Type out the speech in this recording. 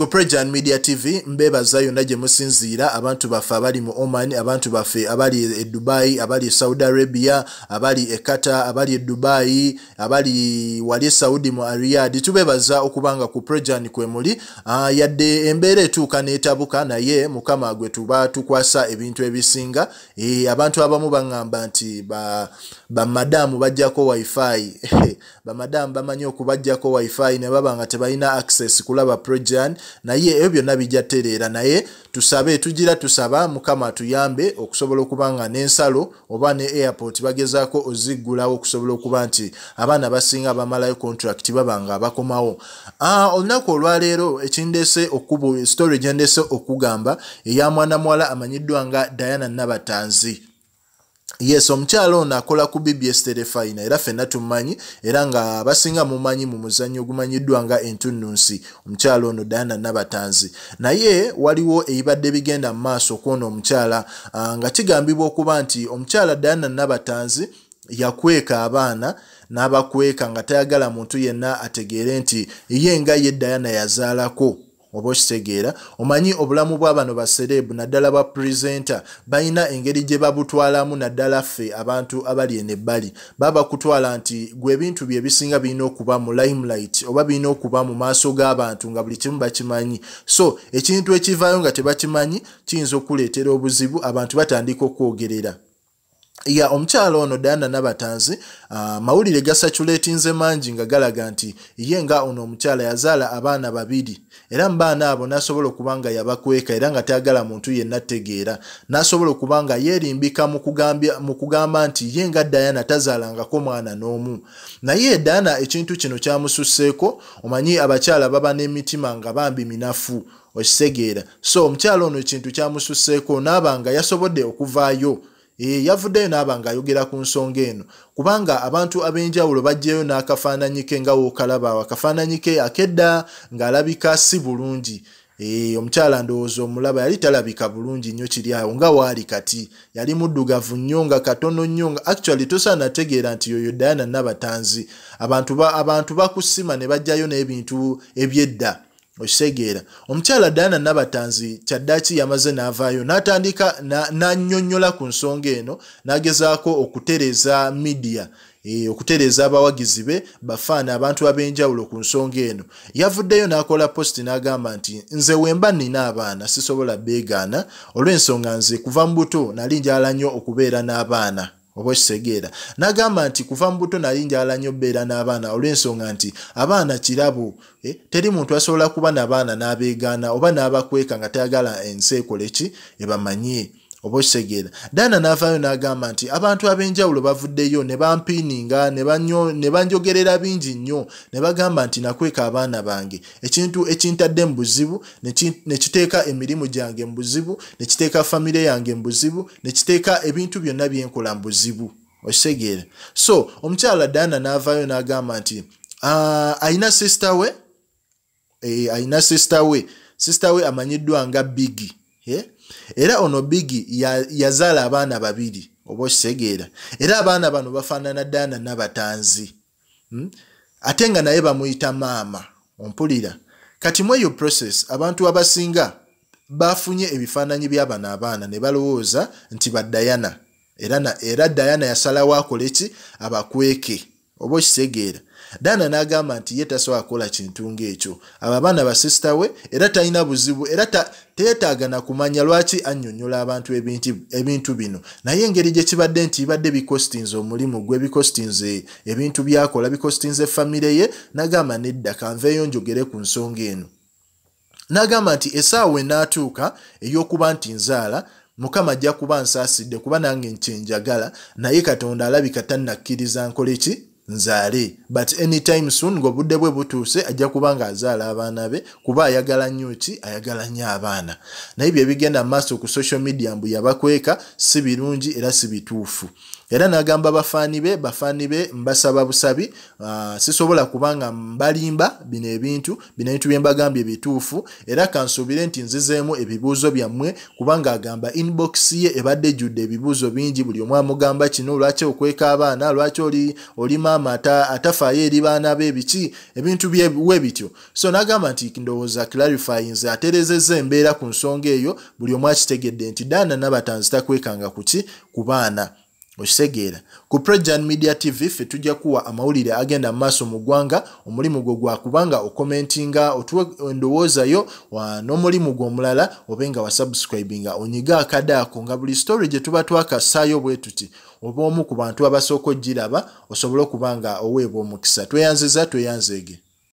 scopregan media tv mbeebaza yonna gye musinziira abantu baffe abali mu oman abantu baffe abali e dubai abali e saudi arabia abali e qatar abali e dubai abali wali e saudi mu ariad tubeebaza okubanga ku progan kwe muli uh, yadde embeera etuuka n'etabuka naye mukama gwe tuba tukwasa ebintu ebisinga e, abantu abamu baŋŋamba nti ba bamadamu bajjako wifi bamadamu bamanyi okubajjako wifi ne baba nga tebalina access kulaba progan naye ebyo byonna bijja tereera naye tusabe tugira tusaba mukama atuyambe okusobola okuba nga n'ensalo oba ne airport bagezaako oziggulawo okusobola okuba nti abaana basinga bamalayo contract baba nga abakomawo ah, olunaku olwaleero ekindese okkuba story gyendese okugamba eya mwana muwala amanyiddwa nga diana nabatanzi yes omukyala ono akola ku bbs telefayina era ffenna tumumanyi era nga basinga mumanyi mu muzannyo ogumanyiddwa nga entununsi omukyala ono diana nabatanzi naye waliwo eibadde bigenda mu maaso okwono omukyala ah, nga kigambibwa okuba nti omukyala diana nabatanzi yakweka abaana n'abakweka nga tayagala muntu yenna ategeere nti ye nga ye diana yazaalako oba okitegeera omanyi obulamu bwabano baserebu naddala ba purezenta balina engeri gye babutwalamu naddala ffe abantu abali ene ebbali baba bakutwala nti gwe bintu bye bisinga birina okuba mu limelight oba birina okuba mu maaso g'abantu nga buli kimu bakimanyi so ekintu ekivaayo nga tebakimanyi kiyinza okuleetera obuzibu abantu batandika okwogerera ya omukyala ono dana nabatanzi ah, mawulire gasaculetinze mangi nga galaga nti ye nga ono omukyala yazaala abaana babiri era mubaana abo nasobola okuba nga yabakweka era nga tayagala muntu yenna ategeera nasobola okuba nga yerimbika mu kugamba nti ye nga dayana tazaalangako mwana n'omu naye dana ekintu kino kyamususeeko omanyi abakyala baba n'emitima nga bambi minafu okisegeera so omukyala ono ekintu kyamususeeko naaba nga yasobodde okuvaayo Eh, yavuddeyo naaba ngaayogera ku nsonga eno kubanga abantu ab'enjawulo bajjayo n'akafaananyi ke nga wookalaba akafaananyi ke akedda ng'alabika si bulungi eh, omukyala ndowooza omulaba yali talabika bulungi nnyo kiri awo nga waali kati yali muddugavu nnyo nga katono nnyo nga actually tosaana ategeera nti yoyo dayana nabatanzi abantu bakusima ne bajjayo n'ebintu eby'edda okitegeera omukyala daana nabatanzi kyaddaki yamaze n'avaayo n'atandika n'annyonnyola ku nsonga eno n'agezaako okutereza midiya eh, okutereeza abawagizi be bafaana abantu ab'enjawulo ku nsonga eno yavuddeyo n'akola positi n'agamba nti nze wemba nnina abaana sisobola beegaana olw'ensonga nze kuva mu buto nali njala nnyo okubeera n'abaana oba kisegeera nagamba nti kuva mu buto nali njala nnyo obeera n'abaana olw'ensonga nti abaana kirabo eh, teri muntu asobola kuba n'abaana n'abeegaana oba n'abakweka nga tayagala ensi ekole ki ebamanye oba okisegeera daana n'afaayo n'agamba nti abantu ab'enjawulo bavuddeyo ne bampiininga ne banjogerera bingi nnyo ne bagamba nti nakweka abaana bange ekintu ekintadde mu buzibu ne kiteeka emirimu gyange mu buzibu ne kiteeka famire yange mu buzibu ne kiteeka ebintu byonna byenkola mu buzibu okisegeera so omukyala daana n'avaayo n'agamba nti ah, ayina sisita we eh, ayina sisita we sisita we amanyiddwa nga bigi yeah? era ono bigi yazaala abaana babiri oba okitegeera era abaana bano bafaanana ddaana nabatanzi hmm? ate nga naye bamuyita maama ompulira kati mu eyo process abantu abasinga bafunye ebifaananyi byabano abaana ne balowooza nti badayana era dayana yasalawo akoleki abakweke oba okisegeera daana n'agamba nti ye tasobola kukola kintu ng'ekyo abo abaana basisita we era talina buzibu era teyetaaga na kumanya lwaki annyonnyola abantu ebintu bino naye engeri gye kibadde nti ibadde bikostinze omulimu gwe bikostinze ebintu byakola bikostinze efamire ye n'agamba nedda kanveeyo njogere ku nsonga eno n'agamba nti essaawa enaatuuka ey'okuba nti nzaala mukama ajja kuba nsaasidde kuba nange nkyenjagala naye katonda alabika tannakkiriza nkole ki nzaale but anytime soon ngaobudde bwe butuuse ajja kuba ngaazaala abaana be kuba ayagala nnyo ki ayagala nnyo abaana naye bye bigenda maaso ku social media mbu yabakweka si birungi era si bituufu era n'agamba bafaani be bafaani be mbasaba busabi uh, sisobola kuba nga mbalimba bino ebintu bino ebintu bye mbagambye bituufu era kansuubire nti nzizeemu ebibuuzo byammwe kubanga agamba inbokisi ye ebadde ejjudde ebibuuzo bingi buli omu amugamba kino lwaki okweka abaana lwaki oli, oli mama mama atafaayo eri baana be biki ebintu byewe bityo so n'agamba nti ndowooza clarify nze aterezeza embeera ku nsonga eyo buli omu akitegedde nti daana nabatanzitakwekanga ku ki ku baana okisegeera ku projan media tv ffe tujja kuwa amawulire agenda mu maaso mu ggwanga omulimu gwo gwakubanga okomentinga otuwe endowooza yo n'omulimu gwe omulala obe nga wasubscribinga onyiga akada nga buli story gye tuba twakassaayo bwe tuti oba omu ku bantu abasooka ogiraba osobole okuba nga oweebwa omukisa tweyanziza tweyanzeege